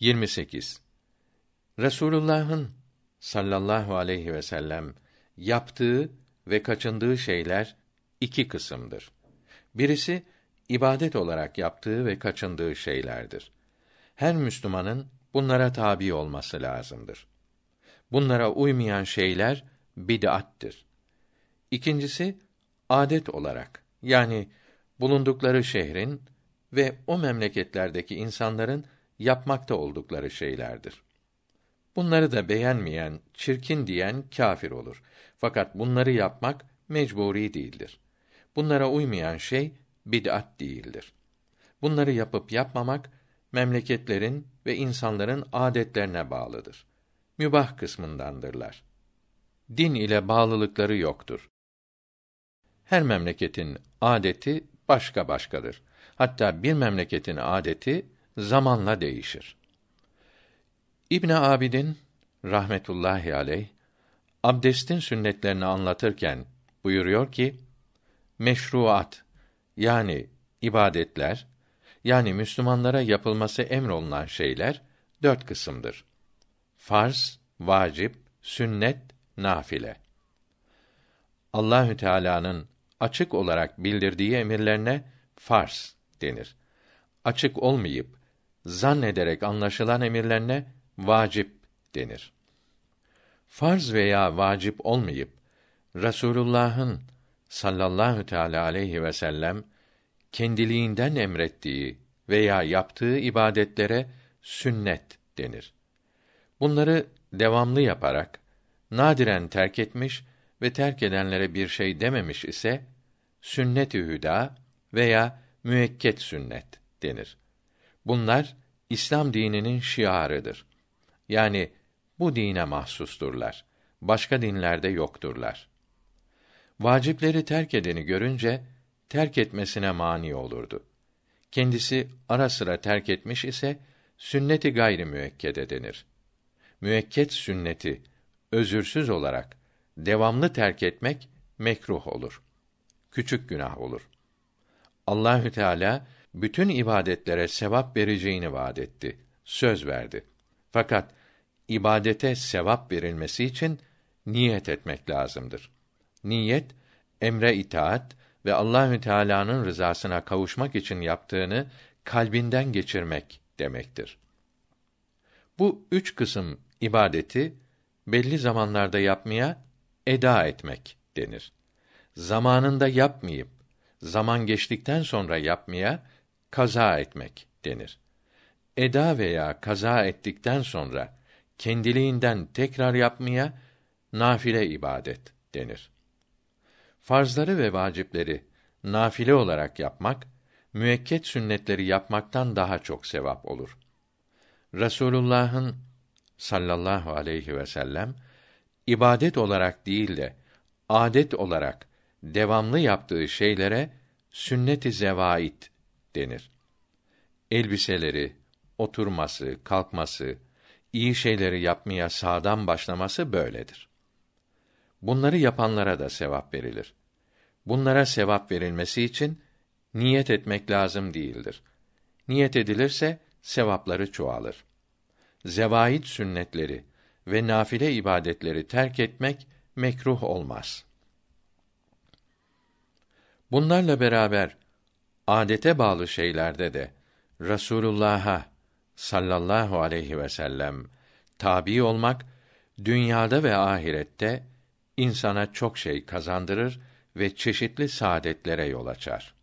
28. Resulullah'ın sallallahu aleyhi ve sellem yaptığı ve kaçındığı şeyler iki kısımdır. Birisi ibadet olarak yaptığı ve kaçındığı şeylerdir. Her Müslümanın bunlara tabi olması lazımdır. Bunlara uymayan şeyler bidattır. İkincisi adet olarak yani bulundukları şehrin ve o memleketlerdeki insanların yapmakta oldukları şeylerdir. Bunları da beğenmeyen, çirkin diyen kâfir olur. Fakat bunları yapmak mecburi değildir. Bunlara uymayan şey bid'at değildir. Bunları yapıp yapmamak memleketlerin ve insanların adetlerine bağlıdır. Mübah kısmındandırlar. Din ile bağlılıkları yoktur. Her memleketin adeti başka başkadır. Hatta bir memleketin adeti zamanla değişir. İbn Abidin rahmetullahi aleyh abdestin sünnetlerini anlatırken buyuruyor ki meşruat yani ibadetler yani Müslümanlara yapılması emrolunan şeyler dört kısımdır. Farz, vacip, sünnet, nafile. Allahü Teala'nın açık olarak bildirdiği emirlerine farz denir. Açık olmayıp zannederek anlaşılan emirlerine vacip denir. Farz veya vacip olmayıp Resulullah'ın sallallahu teala aleyhi ve sellem kendiliğinden emrettiği veya yaptığı ibadetlere sünnet denir. Bunları devamlı yaparak nadiren terk etmiş ve terk edenlere bir şey dememiş ise sünnet-i hüda veya müekket sünnet denir. Bunlar İslam dininin şiarıdır. Yani bu dine mahsusturlar. Başka dinlerde yokturlar. Vacipleri terk edeni görünce terk etmesine mani olurdu. Kendisi ara sıra terk etmiş ise sünneti gayri müekkede denir. Müekket sünneti özürsüz olarak devamlı terk etmek mekruh olur. Küçük günah olur. Allahü Teala bütün ibadetlere sevap vereceğini vaad etti. Söz verdi. Fakat ibadete sevap verilmesi için niyet etmek lazımdır. Niyet emre itaat ve Allahü Teala'nın rızasına kavuşmak için yaptığını kalbinden geçirmek demektir. Bu üç kısım ibadeti belli zamanlarda yapmaya eda etmek denir. Zamanında yapmayıp zaman geçtikten sonra yapmaya kaza etmek denir. Eda veya kaza ettikten sonra kendiliğinden tekrar yapmaya nafile ibadet denir. Farzları ve vacipleri nafile olarak yapmak müekket sünnetleri yapmaktan daha çok sevap olur. Resulullah'ın sallallahu aleyhi ve sellem ibadet olarak değil de adet olarak devamlı yaptığı şeylere sünnet-i zevait denir. Elbiseleri, oturması, kalkması, iyi şeyleri yapmaya sağdan başlaması böyledir. Bunları yapanlara da sevap verilir. Bunlara sevap verilmesi için niyet etmek lazım değildir. Niyet edilirse sevapları çoğalır. Zevait sünnetleri ve nafile ibadetleri terk etmek mekruh olmaz. Bunlarla beraber adete bağlı şeylerde de Rasulullah'a sallallahu aleyhi ve sellem tabi olmak dünyada ve ahirette insana çok şey kazandırır ve çeşitli saadetlere yol açar.